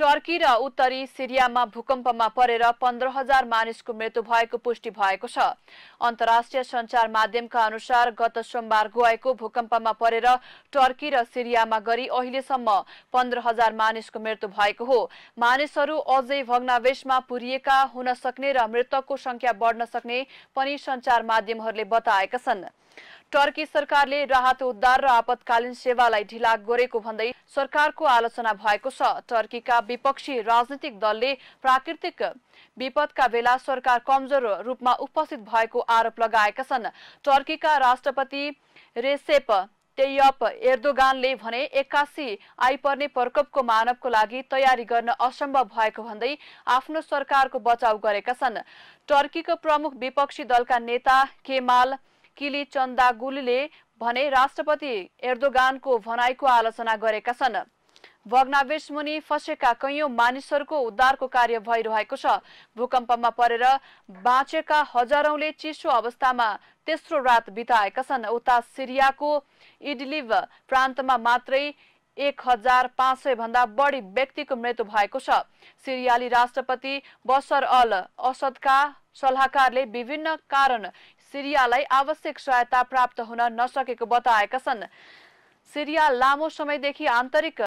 Turkey र उत्तरी सिरियामा भूकम्पमा परेर पन्ध्र हजार मानिसको मृत्यु भएको पुष्टि भएको छ अन्तर्राष्ट्रिय सञ्चार माध्यमका अनुसार गत सोमबार गएको भूकम्पमा परेर टर्की र सिरियामा गरी अहिलेसम्म पन्ध्र हजार मानिसको मृत्यु भएको हो मानिसहरू अझै भग्नावेशमा पुरिएका हुन सक्ने र मृतकको संख्या बढ्न सक्ने पनि सञ्चार माध्यमहरूले बताएका छन् टर्की सरकारले राहत उद्धार र आपतकालीन सेवालाई ढिला गरेको भन्दै सरकारको आलोचना भएको छ टर्कीका विपक्षी राजनीतिक दलले प्राकृतिक विपदका बेला सरकार कमजोर रूपमा उपस्थित भएको आरोप लगाएका छन् टर्कीका राष्ट्रपति रेसेप तेयप एर्दोगानले भने एक्कासी आइपर्ने प्रकोपको मानवको लागि तयारी गर्न असम्भव भएको भन्दै आफ्नो सरकारको बचाउ गरेका छन् टर्कीको प्रमुख विपक्षी दलका नेता केमाल किली गुलीले भने राष्ट्रपति एर्दोगानको भनाइको आलोचना गरेका छन् भग्नावेश मुनि फसेका कैयौं मानिसहरूको उद्धारको कार्य भइरहेको छ भूकम्पमा परेर बाँचेका हजारौंले चिसो अवस्थामा तेस्रो रात बिताएका छन् उता सिरियाको इडलिभ प्रान्तमा मात्रै एक हजार पाँच सय भन्दा बढी व्यक्तिको मृत्यु भएको छ सिरियाली राष्ट्रपति बसर अल असदका सल्लाहकारले विभिन्न कारण सिरियालाई आवश्यक सहायता प्राप्त हुन नसकेको बताएका छन् सिरिया लामो समयदेखि आन्तरिक